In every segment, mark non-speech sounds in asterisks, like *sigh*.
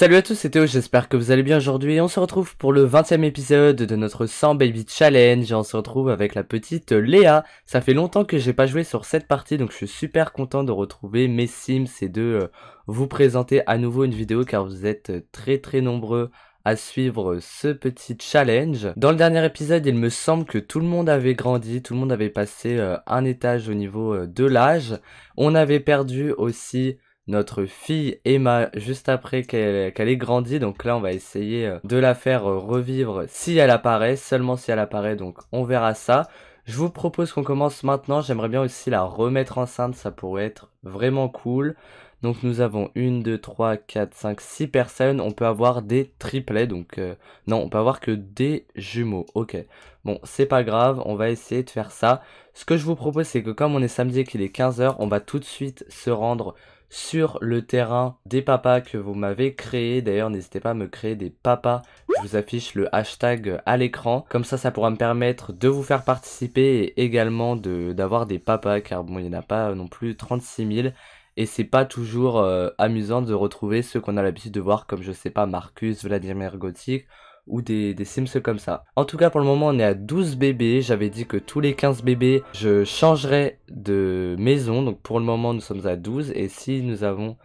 Salut à tous, c'est Théo, j'espère que vous allez bien aujourd'hui. On se retrouve pour le 20ème épisode de notre 100 Baby Challenge et on se retrouve avec la petite Léa. Ça fait longtemps que j'ai pas joué sur cette partie donc je suis super content de retrouver mes Sims et de euh, vous présenter à nouveau une vidéo car vous êtes très très nombreux à suivre ce petit challenge. Dans le dernier épisode, il me semble que tout le monde avait grandi, tout le monde avait passé euh, un étage au niveau euh, de l'âge. On avait perdu aussi notre fille Emma juste après qu'elle ait grandi. Donc là, on va essayer euh, de la faire euh, revivre si elle apparaît, seulement si elle apparaît. Donc on verra ça. Je vous propose qu'on commence maintenant. J'aimerais bien aussi la remettre enceinte, ça pourrait être vraiment cool. Donc nous avons 1, 2, 3, 4, 5, 6 personnes. On peut avoir des triplets, donc euh, non, on peut avoir que des jumeaux. Ok, bon, c'est pas grave, on va essayer de faire ça. Ce que je vous propose, c'est que comme on est samedi et qu'il est 15h, on va tout de suite se rendre sur le terrain des papas que vous m'avez créé. D'ailleurs, n'hésitez pas à me créer des papas. Je vous affiche le hashtag à l'écran. Comme ça, ça pourra me permettre de vous faire participer et également d'avoir des papas, car bon, il n'y en a pas non plus 36 000 et c'est pas toujours euh, amusant de retrouver ceux qu'on a l'habitude de voir comme je sais pas Marcus, Vladimir Gothic ou des, Sims comme ça. En tout cas, pour le moment, on est à 12 bébés. J'avais dit que tous les 15 bébés, je changerais de maison. Donc pour le moment, nous sommes à 12. Et si nous avons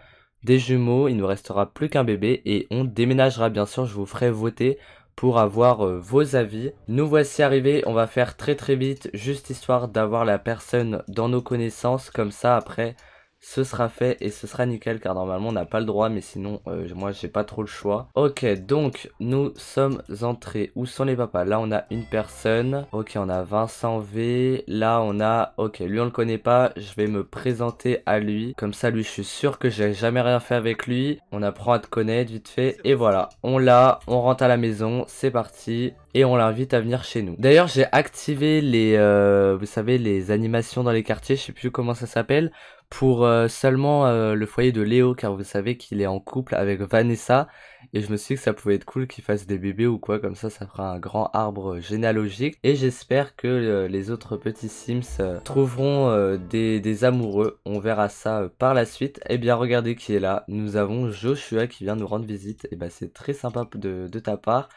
des jumeaux, il ne restera plus qu'un bébé. Et on déménagera, bien sûr. Je vous ferai voter pour avoir euh, vos avis. Nous voici arrivés, on va faire très très vite, juste histoire d'avoir la personne dans nos connaissances, comme ça après ce sera fait et ce sera nickel car normalement on n'a pas le droit mais sinon euh, moi j'ai pas trop le choix. Ok donc nous sommes entrés. Où sont les papas Là on a une personne. Ok on a Vincent V. Là on a... Ok lui on le connaît pas. Je vais me présenter à lui. Comme ça lui je suis sûr que j'ai jamais rien fait avec lui. On apprend à te connaître vite fait. Et voilà on l'a. On rentre à la maison. C'est parti et on l'invite à venir chez nous. D'ailleurs, j'ai activé les, euh, vous savez, les animations dans les quartiers, je sais plus comment ça s'appelle, pour euh, seulement euh, le foyer de Léo, car vous savez qu'il est en couple avec Vanessa, et je me suis dit que ça pouvait être cool qu'il fasse des bébés ou quoi, comme ça, ça fera un grand arbre généalogique, et j'espère que les autres petits Sims trouveront des, amoureux, on verra ça par la suite. Et eh bien, regardez qui est là, nous avons Joshua qui vient nous rendre visite, et eh bah ben, c'est très sympa de ta part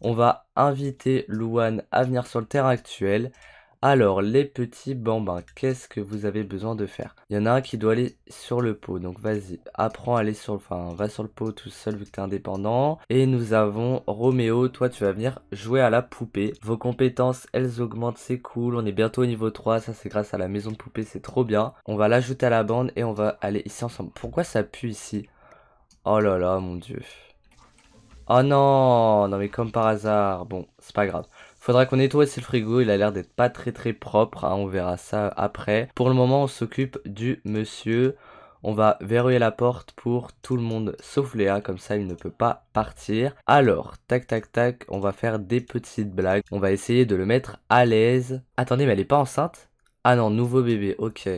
on va inviter Luan à venir sur le terrain actuel. Alors, les petits bambins, qu'est-ce que vous avez besoin de faire Il y en a un qui doit aller sur le pot, donc vas-y, apprends à aller sur le... Enfin, va sur le pot tout seul vu que t'es indépendant. Et nous avons Roméo, toi tu vas venir jouer à la poupée. Vos compétences, elles augmentent, c'est cool. On est bientôt au niveau 3, ça c'est grâce à la maison de poupée, c'est trop bien. On va l'ajouter à la bande et on va aller ici ensemble. Pourquoi ça pue ici Oh là là, mon dieu. Oh non, non mais comme par hasard. Bon, c'est pas grave. Faudra qu'on nettoie aussi le frigo, il a l'air d'être pas très très propre, hein. on verra ça après. Pour le moment, on s'occupe du monsieur. On va verrouiller la porte pour tout le monde sauf Léa, comme ça il ne peut pas partir. Alors, tac tac tac, on va faire des petites blagues. On va essayer de le mettre à l'aise. Attendez, mais elle est pas enceinte Ah non, nouveau bébé, ok.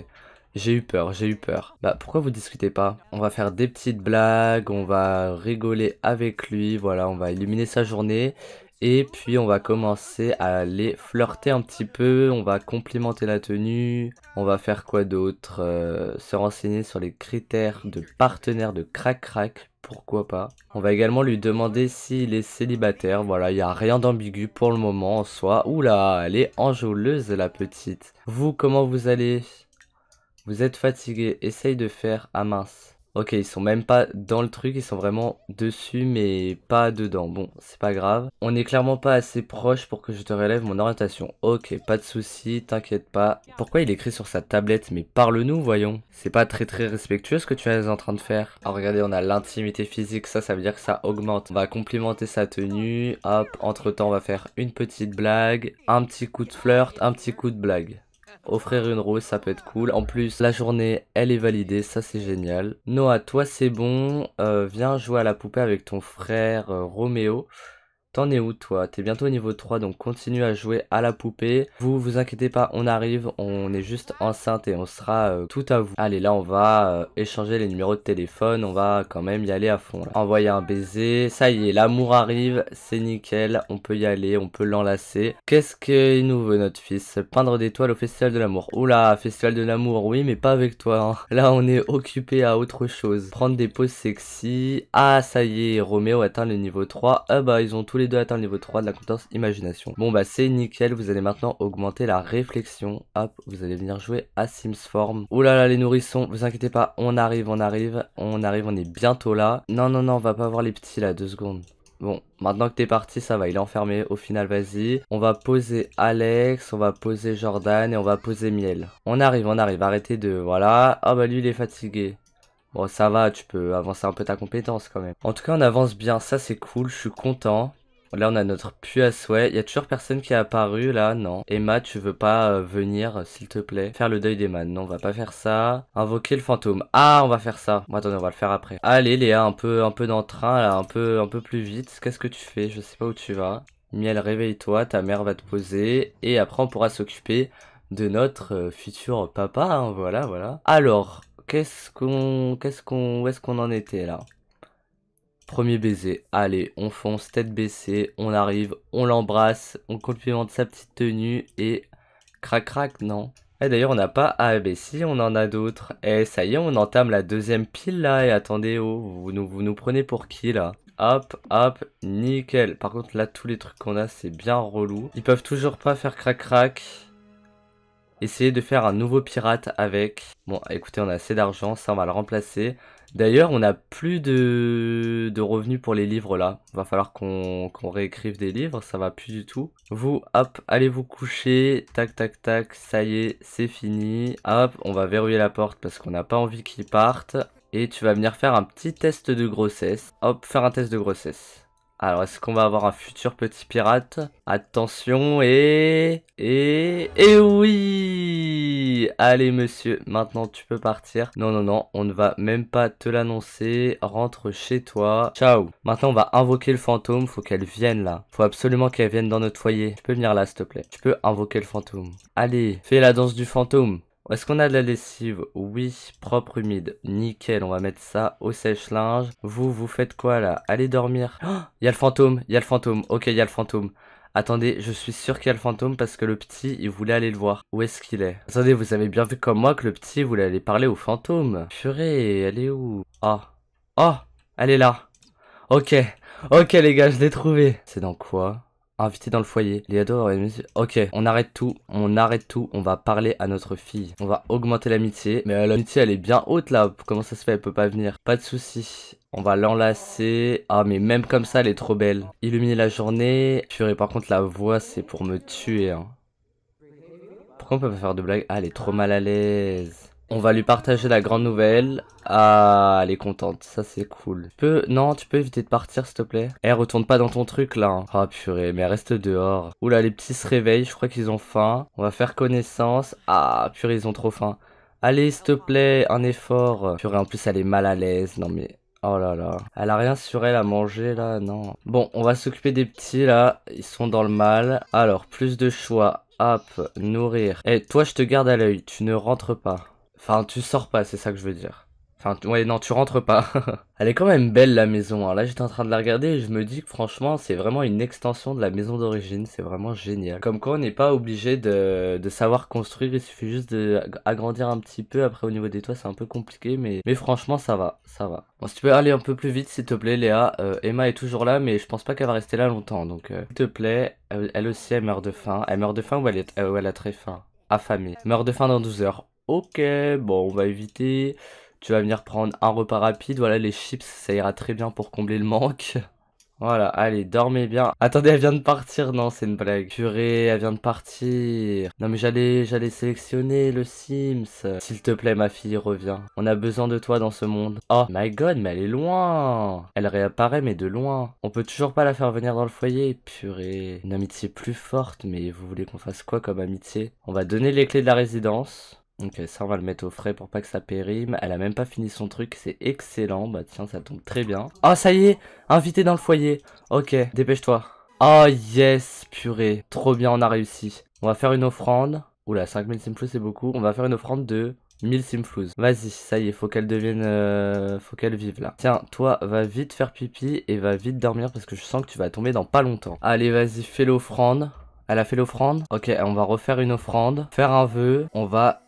J'ai eu peur, j'ai eu peur. Bah pourquoi vous discutez pas On va faire des petites blagues, on va rigoler avec lui, voilà, on va illuminer sa journée. Et puis on va commencer à aller flirter un petit peu, on va complimenter la tenue, on va faire quoi d'autre euh, Se renseigner sur les critères de partenaire de Crac Crac, pourquoi pas. On va également lui demander s'il est célibataire, voilà, il n'y a rien d'ambigu pour le moment en soi. Oula, elle est enjôleuse la petite. Vous, comment vous allez vous êtes fatigué, essaye de faire à ah mince. Ok, ils sont même pas dans le truc, ils sont vraiment dessus mais pas dedans. Bon, c'est pas grave. On n'est clairement pas assez proche pour que je te relève mon orientation. Ok, pas de souci, t'inquiète pas. Pourquoi il écrit sur sa tablette Mais parle-nous, voyons. C'est pas très très respectueux ce que tu es en train de faire. Alors ah, regardez, on a l'intimité physique, ça, ça veut dire que ça augmente. On va complimenter sa tenue. Hop, entre-temps, on va faire une petite blague, un petit coup de flirt, un petit coup de blague. Offrir une rose, ça peut être cool. En plus, la journée, elle est validée, ça c'est génial. Noah, toi c'est bon. Euh, viens jouer à la poupée avec ton frère euh, Roméo. T'en es où toi T'es bientôt au niveau 3 donc continue à jouer à la poupée. Vous vous inquiétez pas, on arrive, on est juste enceinte et on sera euh, tout à vous. Allez là on va euh, échanger les numéros de téléphone, on va quand même y aller à fond. Envoyer un baiser, ça y est, l'amour arrive, c'est nickel, on peut y aller, on peut l'enlacer. Qu'est-ce qu'il nous veut notre fils Peindre des toiles au Festival de l'amour. Oula, Festival de l'amour, oui mais pas avec toi. Hein. Là on est occupé à autre chose. Prendre des poses sexy. Ah ça y est, Roméo atteint le niveau 3. Ah bah ils ont tous les de atteindre le niveau 3 de la compétence imagination. Bon bah c'est nickel, vous allez maintenant augmenter la réflexion. Hop, vous allez venir jouer à Sims Form. Oulala là là les nourrissons, vous inquiétez pas, on arrive, on arrive, on arrive, on est bientôt là. Non non non, on va pas voir les petits là, deux secondes. Bon, maintenant que t'es parti, ça va, il est enfermé. Au final, vas-y. On va poser Alex, on va poser Jordan et on va poser Miel. On arrive, on arrive, arrêtez de... Voilà. Ah bah lui, il est fatigué. Bon, ça va, tu peux avancer un peu ta compétence quand même. En tout cas, on avance bien, ça c'est cool, je suis content. Là, on a notre puasse, Il Y a toujours personne qui est apparu, là, non. Emma, tu veux pas euh, venir, euh, s'il te plaît Faire le deuil d'Emma. Non, on va pas faire ça. Invoquer le fantôme. Ah, on va faire ça. Bon, attendez, on va le faire après. Allez, Léa, un peu, un peu d'entrain, là, un peu, un peu plus vite. Qu'est-ce que tu fais Je sais pas où tu vas. Miel, réveille-toi, ta mère va te poser. Et après, on pourra s'occuper de notre euh, futur papa, hein. voilà, voilà. Alors, qu'est-ce qu'on... Qu'est-ce qu'on... Où est-ce qu'on en était, là Premier baiser, allez, on fonce, tête baissée, on arrive, on l'embrasse, on complimente sa petite tenue et crac crac, non. Et eh, d'ailleurs, on n'a pas... Ah, si, on en a d'autres. Et eh, ça y est, on entame la deuxième pile, là. Et attendez, oh, vous nous, prenez pour qui, là Hop, hop, nickel. Par contre, là, tous les trucs qu'on a, c'est bien relou. Ils peuvent toujours pas faire crac-crac. Essayez de faire un nouveau pirate avec. Bon, écoutez, on a assez d'argent, ça, on va le remplacer. D'ailleurs, on n'a plus de... revenus pour les livres là. Va falloir qu'on réécrive des livres, ça va plus du tout. Vous, hop, allez vous coucher. Tac, tac, tac, ça y est, c'est fini. Hop, on va verrouiller la porte parce qu'on n'a pas envie qu'il parte Et tu vas venir faire un petit test de grossesse. Hop, faire un test de grossesse. Alors, est-ce qu'on va avoir un futur petit pirate Attention, et... Et... Et oui allez monsieur, maintenant tu peux partir. Non, non, non, on ne va même pas te l'annoncer. Rentre chez toi. Ciao. Maintenant on va invoquer le fantôme. Faut qu'elle vienne là. Faut absolument qu'elle vienne dans notre foyer. Tu peux venir là s'il te plaît. Tu peux invoquer le fantôme. Allez, fais la danse du fantôme. Est-ce qu'on a de la lessive Oui, propre humide. Nickel, on va mettre ça au sèche-linge. Vous, vous faites quoi là Allez dormir. Oh, il y a le fantôme, il y a le fantôme. Ok, il y a le fantôme. Attendez, je suis sûr qu'il y a le fantôme parce que le petit, il voulait aller le voir. Où est-ce qu'il est, Attendez, vous avez bien vu comme moi que le petit voulait aller parler au fantôme. Purée, elle est où Oh. oh, Elle est là. Ok. Ok les gars, je l'ai trouvé. C'est dans quoi invité dans le foyer. et ok, on arrête tout, on arrête tout, on va parler à notre fille. On va augmenter l'amitié. Mais euh, l'amitié, elle est bien haute là. Comment ça se fait Elle peut pas venir. Pas de souci. On va l'enlacer. Ah, mais même comme ça, elle est trop belle. Illuminer la journée. Purée, par contre, la voix, c'est pour me tuer. Hein. Pourquoi on peut pas faire de blagues Ah, elle est trop mal à l'aise. On va lui partager la grande nouvelle. Ah, elle est contente. Ça, c'est cool. Tu peux... Non, tu peux éviter de partir, s'il te plaît. Eh, retourne pas dans ton truc, là. Ah, purée, mais reste dehors. Oula, les petits se réveillent. Je crois qu'ils ont faim. On va faire connaissance. Ah, purée, ils ont trop faim. Allez, s'il te plaît, un effort. Purée, en plus, elle est mal à l'aise. Non, mais... Oh là là. Elle a rien sur elle à manger là, non. Bon, on va s'occuper des petits là. Ils sont dans le mal. Alors, plus de choix. Hop, nourrir. Eh, toi, je te garde à l'œil. Tu ne rentres pas. Enfin, tu sors pas, c'est ça que je veux dire. Enfin, ouais, non, tu rentres pas. *laughs* Elle est quand même belle la maison. Là, j'étais en train de la regarder et je me dis que franchement, c'est vraiment une extension de la maison d'origine. C'est vraiment génial. Comme quoi, on n'est pas obligé de... savoir construire. Il suffit juste d'agrandir un petit peu. Après, au niveau des toits, c'est un peu compliqué, mais, mais franchement, ça va, ça va. Bon, si tu peux aller un peu plus vite, s'il te plaît, Léa. Euh, Emma est toujours là, mais je pense pas qu'elle va rester là longtemps. Donc, euh, s'il te plaît, elle aussi, elle meurt de faim. Elle meurt de faim ou elle, est... Euh, elle a très faim Affamée. Meurt de faim dans 12 heures. Ok, bon, on va éviter. Tu vas venir prendre un repas rapide. Voilà, les chips, ça ira très bien pour combler le manque. *laughs* Voilà, allez, dormez bien. Attendez, elle vient de partir. Non, c'est une blague. Purée, elle vient de partir. Non, mais j'allais j'allais sélectionner le Sims. S'il te plaît, ma fille, reviens. On a besoin de toi dans ce monde. Oh, my god, mais elle est loin. Elle réapparaît, mais de loin. On peut toujours pas la faire venir dans le foyer. Purée. Une amitié plus forte, mais vous voulez qu'on fasse quoi comme amitié On va donner les clés de la résidence. Ok, euh, ça on va le mettre au frais pour pas que ça périme. Elle a même pas fini son truc, c'est excellent. Bah tiens, ça tombe très bien. Oh, ça y est Invité dans le foyer Ok, dépêche-toi. Oh yes, purée. Trop bien, on a réussi. On va faire une offrande. Oula, 5000 simflous c'est beaucoup. On va faire une offrande de 1000 simflous. Vas-y, ça y est, faut qu'elle devienne... Euh, faut qu'elle vive là. Tiens, toi, va vite faire pipi et va vite dormir parce que je sens que tu vas tomber dans pas longtemps. Allez, vas-y, fais l'offrande. Elle a fait l'offrande. Ok, on va refaire une offrande. Faire un vœu. On va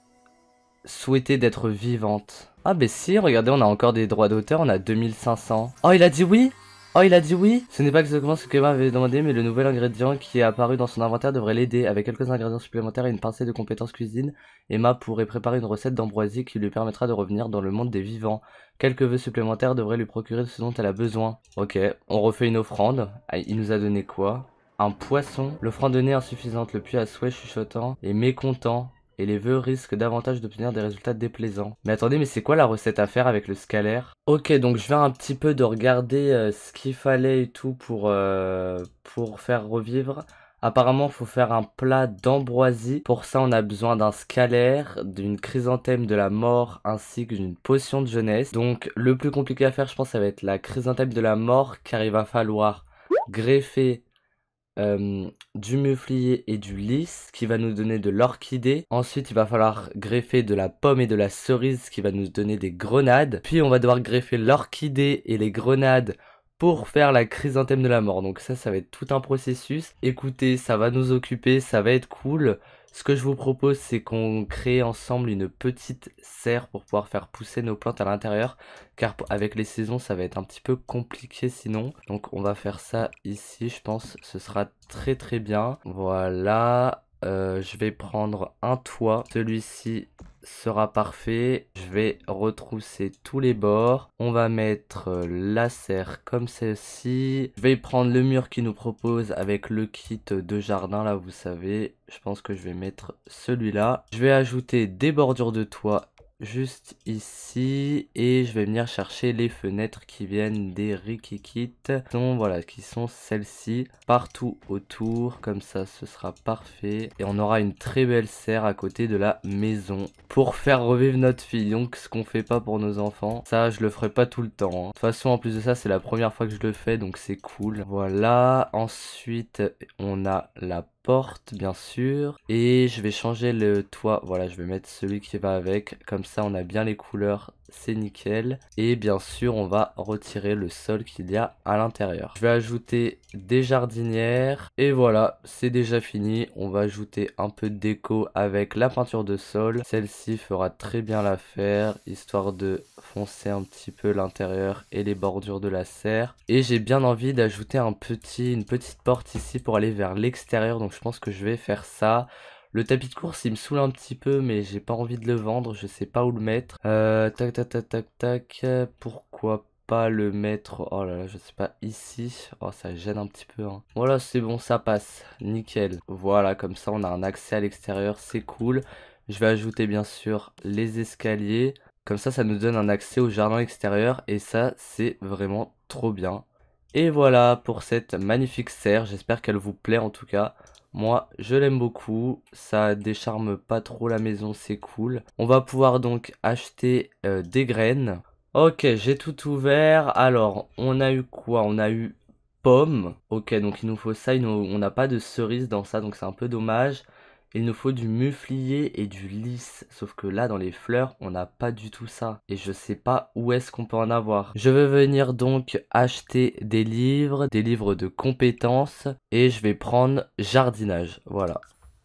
Souhaiter d'être vivante. Ah bah si, regardez, on a encore des droits d'auteur, on a 2500. Oh, il a dit oui Oh, il a dit oui Ce n'est pas exactement ce que avait demandé, mais le nouvel ingrédient qui est apparu dans son inventaire devrait l'aider. Avec quelques ingrédients supplémentaires et une pincée de compétences cuisine, Emma pourrait préparer une recette d'ambroisie qui lui permettra de revenir dans le monde des vivants. Quelques vœux supplémentaires devraient lui procurer ce dont elle a besoin. Ok, on refait une offrande. Ah, il nous a donné quoi Un poisson. L'offrande donnée insuffisante, le puits à souhait chuchotant et mécontent et les vœux risquent davantage d'obtenir des résultats déplaisants. Mais attendez, mais c'est quoi la recette à faire avec le scalaire Ok, donc je viens un petit peu de regarder euh, ce qu'il fallait et tout pour, euh, pour faire revivre. Apparemment, il faut faire un plat d'ambroisie. Pour ça, on a besoin d'un scalaire, d'une chrysanthème de la mort, ainsi que d'une potion de jeunesse. Donc, le plus compliqué à faire, je pense, ça va être la chrysanthème de la mort, car il va falloir greffer euh, du muflier et du lys, qui va nous donner de l'orchidée. Ensuite, il va falloir greffer de la pomme et de la cerise, qui va nous donner des grenades. Puis, on va devoir greffer l'orchidée et les grenades pour faire la chrysanthème de la mort. Donc ça, ça va être tout un processus. Écoutez, ça va nous occuper, ça va être cool. Ce que je vous propose, c'est qu'on crée ensemble une petite serre pour pouvoir faire pousser nos plantes à l'intérieur, car avec les saisons, ça va être un petit peu compliqué sinon. Donc on va faire ça ici, je pense, ce sera très très bien. Voilà, euh, je vais prendre un toit. Celui-ci sera parfait. Je vais retrousser tous les bords. On va mettre euh, la serre comme celle-ci. Je vais prendre le mur qui nous propose avec le kit de jardin là, vous savez. Je pense que je vais mettre celui-là. Je vais ajouter des bordures de toit juste ici et je vais venir chercher les fenêtres qui viennent des rikikits donc voilà qui sont celles-ci partout autour comme ça ce sera parfait et on aura une très belle serre à côté de la maison pour faire revivre notre fille donc ce qu'on fait pas pour nos enfants ça je le ferai pas tout le temps hein. de toute façon en plus de ça c'est la première fois que je le fais donc c'est cool voilà ensuite on a la porte, bien sûr. Et je vais changer le toit. Voilà, je vais mettre celui qui va avec. Comme ça, on a bien les couleurs c'est nickel. Et bien sûr, on va retirer le sol qu'il y a à l'intérieur. Je vais ajouter des jardinières. Et voilà, c'est déjà fini. On va ajouter un peu de déco avec la peinture de sol. Celle-ci fera très bien l'affaire, histoire de foncer un petit peu l'intérieur et les bordures de la serre. Et j'ai bien envie d'ajouter une petite porte ici pour aller vers l'extérieur. Donc je pense que je vais faire ça. Le tapis de course, il me saoule un petit peu, mais j'ai pas envie de le vendre. Je sais pas où le mettre. tac, tac, tac, tac, tac. Pourquoi pas le mettre Oh là là, je sais pas, ici. Oh, ça gêne un petit peu. Voilà, c'est bon, ça passe. Nickel. Voilà, comme ça, on a un accès à l'extérieur. C'est cool. Je vais ajouter, bien sûr, les escaliers. Comme ça, ça nous donne un accès au jardin extérieur. Et ça, c'est vraiment trop bien. Et voilà pour cette magnifique serre, j'espère qu'elle vous plaît en tout cas. Moi, je l'aime beaucoup, ça décharme pas trop la maison, c'est cool. On va pouvoir donc acheter euh, des graines. Ok, j'ai tout ouvert. Alors, on a eu quoi On a eu pommes. Ok, donc il nous faut ça, on n'a pas de cerises dans ça, donc c'est un peu dommage. Il nous faut du muflier et du lys, sauf que là dans les fleurs on n'a pas du tout ça et je sais pas où est-ce qu'on peut en avoir. Je vais venir donc acheter des livres, des livres de compétences et je vais prendre jardinage, voilà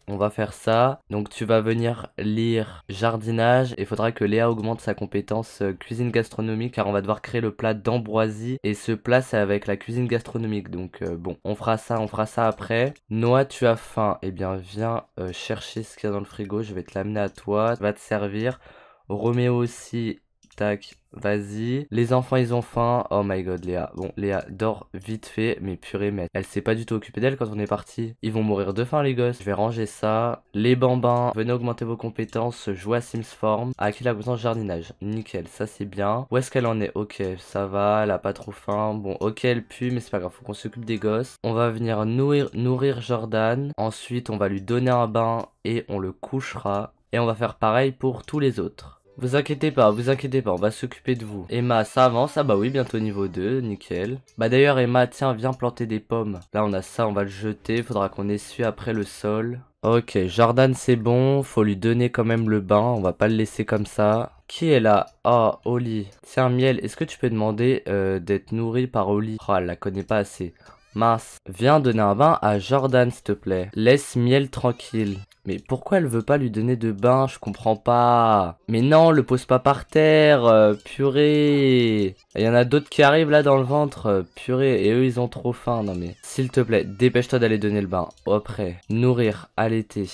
on va faire ça. Donc tu vas venir lire jardinage et il faudra que Léa augmente sa compétence euh, cuisine gastronomique car on va devoir créer le plat d'ambroisie et ce plat c'est avec la cuisine gastronomique. Donc euh, bon, on fera ça, on fera ça après. Noah, tu as faim Eh bien viens euh, chercher ce qu'il y a dans le frigo, je vais te l'amener à toi, ça va te servir. Roméo aussi Tac, vas-y. Les enfants, ils ont faim. Oh my god, Léa. Bon, Léa dort vite fait, mais purée, mais elle s'est pas du tout occupée d'elle quand on est parti. Ils vont mourir de faim, les gosses. Je vais ranger ça. Les bambins, venez augmenter vos compétences. Jouer à Sims Form. À qui besoin de jardinage Nickel, ça c'est bien. Où est-ce qu'elle en est Ok, ça va, elle a pas trop faim. Bon, ok, elle pue, mais c'est pas grave, faut qu'on s'occupe des gosses. On va venir nourrir Jordan. Ensuite, on va lui donner un bain et on le couchera. Et on va faire pareil pour tous les autres. Vous inquiétez pas, vous inquiétez pas, on va s'occuper de vous. Emma, ça avance. Ah bah oui, bientôt niveau 2, nickel. Bah d'ailleurs, Emma, tiens, viens planter des pommes. Là, on a ça, on va le jeter. Faudra qu'on essuie après le sol. Ok, Jordan, c'est bon. Faut lui donner quand même le bain. On va pas le laisser comme ça. Qui est là Ah, oh, Oli. Tiens, Miel, est-ce que tu peux demander euh, d'être nourri par Oli Oh, elle la connaît pas assez. Mince, viens donner un bain à Jordan s'il te plaît. Laisse Miel tranquille. Mais pourquoi elle veut pas lui donner de bain Je comprends pas. Mais non, le pose pas par terre, euh, purée. Il y en a d'autres qui arrivent là dans le ventre, euh, purée. Et eux, ils ont trop faim, non mais. S'il te plaît, dépêche-toi d'aller donner le bain. Après, nourrir, allaiter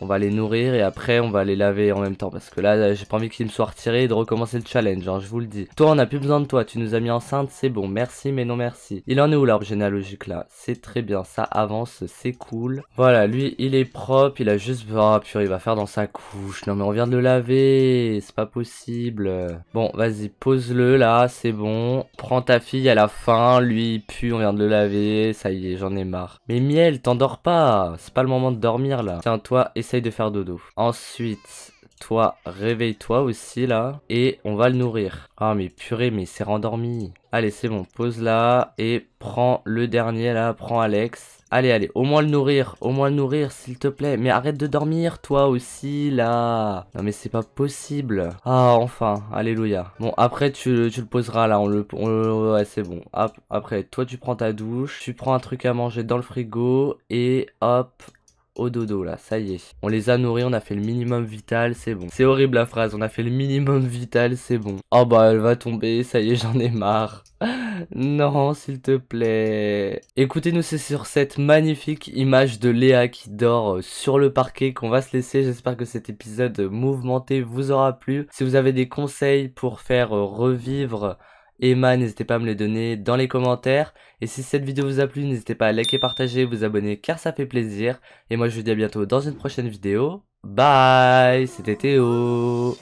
on va les nourrir et après on va les laver en même temps parce que là euh, j'ai pas envie qu'ils me soient retirés et de recommencer le challenge genre hein, je vous le dis. Toi on a plus besoin de toi, tu nous as mis enceinte, c'est bon, merci mais non merci. Il en est où l'arbre généalogique là C'est très bien, ça avance, c'est cool. Voilà, lui il est propre, il a juste... Ah oh, purée, il va faire dans sa couche. Non mais on vient de le laver, c'est pas possible. Bon, vas-y, pose-le là, c'est bon. Prends ta fille à la fin, lui il on vient de le laver, ça y est, j'en ai marre. Mais Miel, t'endors pas, c'est pas le moment de dormir là. Tiens, toi, essaye de faire dodo. Ensuite, toi, réveille-toi aussi là. Et on va le nourrir. Ah mais purée, mais il s'est rendormi. Allez, c'est bon, pose là. Et prends le dernier là, prends Alex. Allez, allez, au moins le nourrir, au moins le nourrir, s'il te plaît. Mais arrête de dormir, toi aussi, là. Non, mais c'est pas possible. Ah, enfin, alléluia. Bon, après, tu, le poseras, là, on le... On, ouais, c'est bon. après, toi, tu prends ta douche, tu prends un truc à manger dans le frigo, et hop, au dodo là, ça y est. On les a nourris, on a fait le minimum vital, c'est bon. C'est horrible la phrase, on a fait le minimum vital, c'est bon. Oh bah elle va tomber, ça y est, j'en ai marre. *laughs* non, s'il te plaît. Écoutez-nous, c'est sur cette magnifique image de Léa qui dort euh, sur le parquet qu'on va se laisser. J'espère que cet épisode mouvementé vous aura plu. Si vous avez des conseils pour faire euh, revivre Emma, n'hésitez pas à me les donner dans les commentaires. Et si cette vidéo vous a plu, n'hésitez pas à liker, partager, vous abonner car ça fait plaisir. Et moi je vous dis à bientôt dans une prochaine vidéo. Bye, c'était Théo